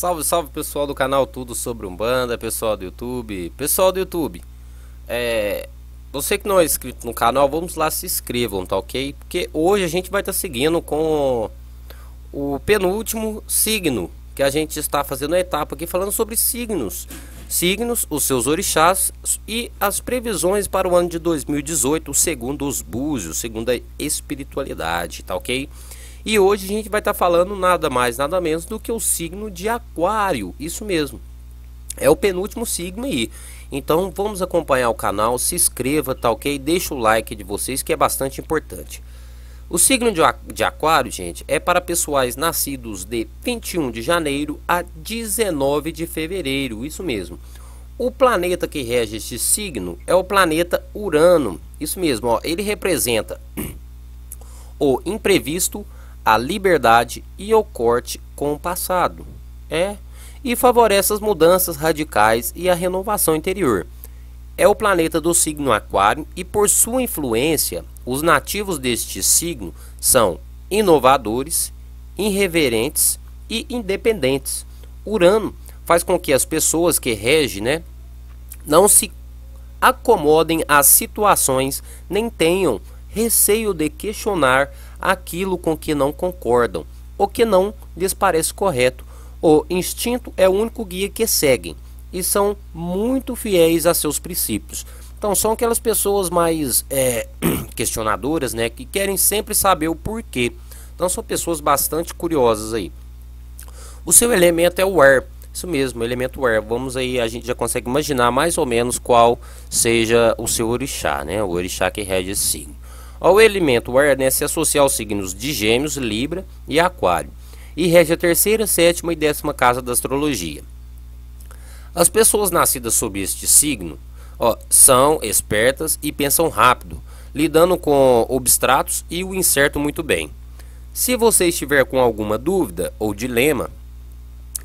Salve, salve pessoal do canal Tudo Sobre Umbanda, pessoal do YouTube. Pessoal do YouTube, é, você que não é inscrito no canal, vamos lá, se inscrevam, tá ok? Porque hoje a gente vai estar tá seguindo com o penúltimo signo que a gente está fazendo a etapa aqui falando sobre signos. Signos, os seus orixás e as previsões para o ano de 2018, segundo os búzios, segundo a espiritualidade, tá ok? E hoje a gente vai estar tá falando nada mais, nada menos do que o signo de Aquário. Isso mesmo. É o penúltimo signo aí. Então vamos acompanhar o canal, se inscreva, tá ok? Deixa o like de vocês que é bastante importante. O signo de Aquário, gente, é para pessoais nascidos de 21 de janeiro a 19 de fevereiro, isso mesmo. O planeta que rege este signo é o planeta Urano, isso mesmo, ó, ele representa o imprevisto, a liberdade e o corte com o passado. É, e favorece as mudanças radicais e a renovação interior. É o planeta do signo Aquário e, por sua influência, os nativos deste signo são inovadores, irreverentes e independentes. Urano faz com que as pessoas que regem né, não se acomodem às situações nem tenham receio de questionar aquilo com que não concordam, o que não lhes parece correto. O instinto é o único guia que seguem e são muito fiéis a seus princípios. Então são aquelas pessoas mais é, questionadoras, né, que querem sempre saber o porquê. Então são pessoas bastante curiosas aí. O seu elemento é o ar. Isso mesmo, elemento ar. Vamos aí, a gente já consegue imaginar mais ou menos qual seja o seu orixá, né? O orixá que rege esse signo. Ao elemento, o ar né, se associa aos signos de Gêmeos, Libra e Aquário, e rege a terceira, sétima e décima casa da astrologia. As pessoas nascidas sob este signo ó, são espertas e pensam rápido, lidando com obstratos e o incerto muito bem. Se você estiver com alguma dúvida ou dilema,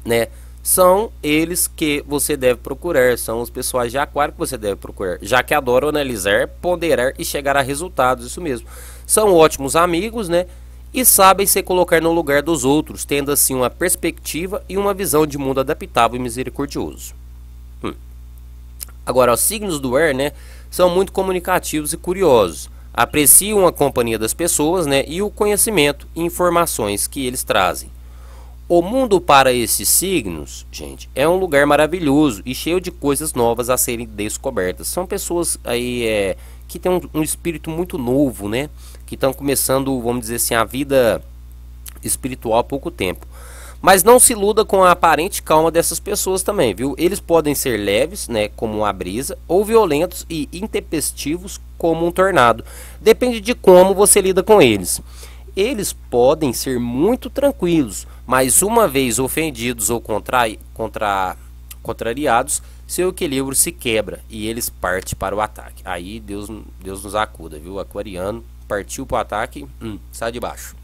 né, são eles que você deve procurar, são os pessoais de aquário que você deve procurar, já que adoram analisar, ponderar e chegar a resultados, isso mesmo. São ótimos amigos, né? E sabem se colocar no lugar dos outros, tendo assim uma perspectiva e uma visão de mundo adaptável e misericordioso. Hum. Agora, os signos do ar, né? São muito comunicativos e curiosos. Apreciam a companhia das pessoas, né? E o conhecimento e informações que eles trazem. O mundo para esses signos, gente, é um lugar maravilhoso e cheio de coisas novas a serem descobertas. São pessoas aí é, que têm um, um espírito muito novo, né? Que estão começando, vamos dizer assim, a vida espiritual há pouco tempo. Mas não se iluda com a aparente calma dessas pessoas também, viu? Eles podem ser leves, né, como uma brisa, ou violentos e intempestivos como um tornado. Depende de como você lida com eles eles podem ser muito tranquilos, mas uma vez ofendidos ou contra, contra, contrariados, seu equilíbrio se quebra e eles partem para o ataque. Aí Deus, Deus nos acuda, viu? Aquariano partiu para o ataque, hum, sai de baixo.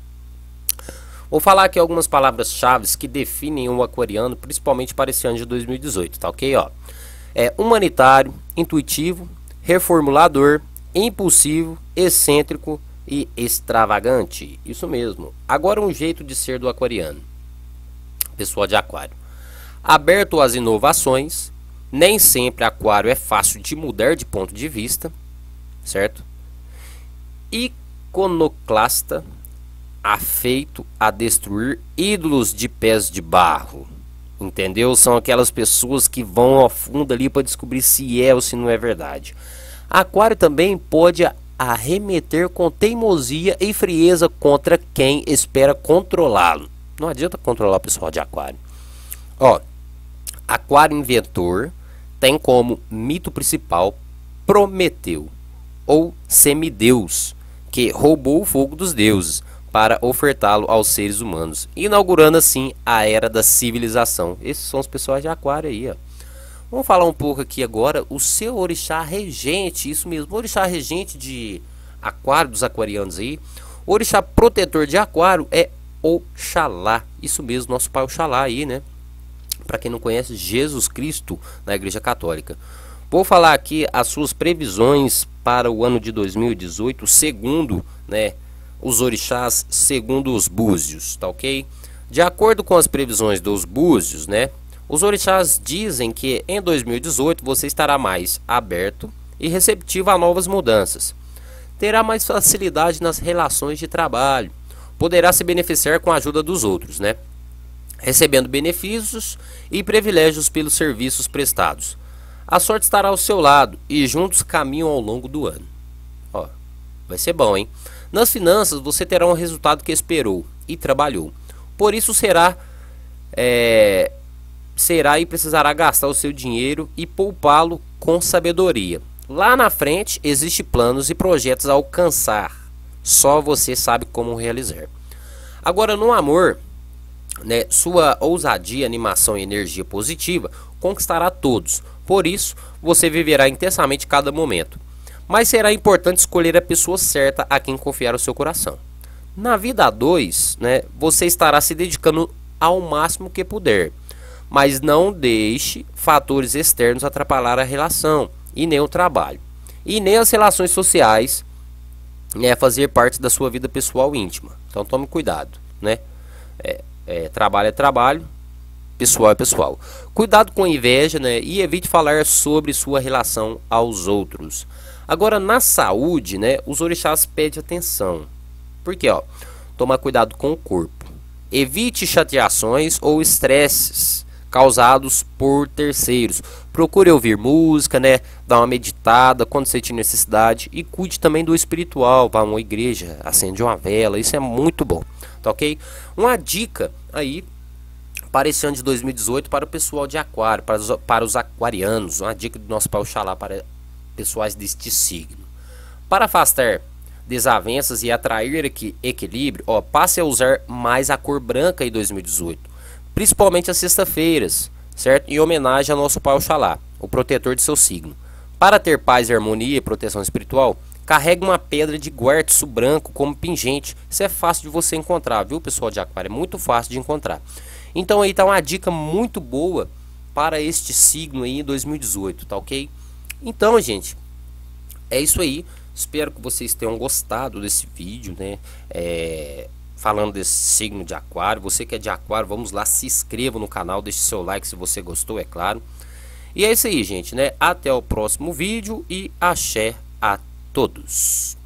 Vou falar aqui algumas palavras-chave que definem o aquariano, principalmente para esse ano de 2018, tá ok? Ó. É humanitário, intuitivo, reformulador, impulsivo, excêntrico, e extravagante. Isso mesmo. Agora um jeito de ser do aquariano. Pessoal de aquário. Aberto às inovações, nem sempre aquário é fácil de mudar de ponto de vista, certo? Iconoclasta, afeito a destruir ídolos de pés de barro. Entendeu? São aquelas pessoas que vão ao fundo ali para descobrir se é ou se não é verdade. Aquário também pode a arremeter com teimosia e frieza contra quem espera controlá-lo. Não adianta controlar o pessoal de Aquário. Ó, Aquário Inventor tem como mito principal Prometeu, ou semideus, que roubou o fogo dos deuses para ofertá-lo aos seres humanos, inaugurando assim a era da civilização. Esses são os pessoais de Aquário aí, ó. Vamos falar um pouco aqui agora o seu orixá regente, isso mesmo, orixá regente de aquário, dos aquarianos aí. O orixá protetor de aquário é Oxalá, isso mesmo, nosso pai Oxalá aí, né? Para quem não conhece, Jesus Cristo na Igreja Católica. Vou falar aqui as suas previsões para o ano de 2018, segundo, né, os orixás, segundo os búzios, tá ok? De acordo com as previsões dos búzios, né, os orixás dizem que em 2018 você estará mais aberto e receptivo a novas mudanças. Terá mais facilidade nas relações de trabalho, poderá se beneficiar com a ajuda dos outros, né? Recebendo benefícios e privilégios pelos serviços prestados. A sorte estará ao seu lado e juntos caminham ao longo do ano. Ó, vai ser bom, hein? Nas finanças você terá um resultado que esperou e trabalhou. Por isso será é, será e precisará gastar o seu dinheiro e poupá-lo com sabedoria. Lá na frente existem planos e projetos a alcançar. Só você sabe como realizar. Agora no amor, né, sua ousadia, animação e energia positiva conquistará todos. Por isso, você viverá intensamente cada momento. Mas será importante escolher a pessoa certa a quem confiar o seu coração. Na vida a dois, né, você estará se dedicando ao máximo que puder mas não deixe fatores externos atrapalhar a relação e nem o trabalho e nem as relações sociais né, fazer parte da sua vida pessoal íntima. Então tome cuidado, né? É, é, trabalho é trabalho, pessoal é pessoal. Cuidado com a inveja, né? E evite falar sobre sua relação aos outros. Agora na saúde, né? Os orixás pedem atenção, Por ó, tomar cuidado com o corpo. Evite chateações ou estresses causados por terceiros. Procure ouvir música, né? Dá uma meditada quando você tiver necessidade e cuide também do espiritual, vá uma igreja, acende uma vela, isso é muito bom, tá ok? Uma dica aí para esse ano de 2018 para o pessoal de aquário, para os, para os aquarianos, uma dica do nosso pau xalá para pessoais deste signo. Para afastar desavenças e atrair equilíbrio, ó, passe a usar mais a cor branca em 2018 principalmente às sextas-feiras, certo? Em homenagem ao nosso Pai Oxalá, o protetor de seu signo. Para ter paz, harmonia e proteção espiritual, carregue uma pedra de quartzo branco como pingente. Isso é fácil de você encontrar, viu, pessoal de aquário? É muito fácil de encontrar. Então aí tá uma dica muito boa para este signo aí em 2018, tá ok? Então, gente, é isso aí. Espero que vocês tenham gostado desse vídeo, né? É, falando desse signo de aquário. Você que é de aquário, vamos lá, se inscreva no canal, deixe seu like se você gostou, é claro. E é isso aí, gente, né? Até o próximo vídeo e axé a todos.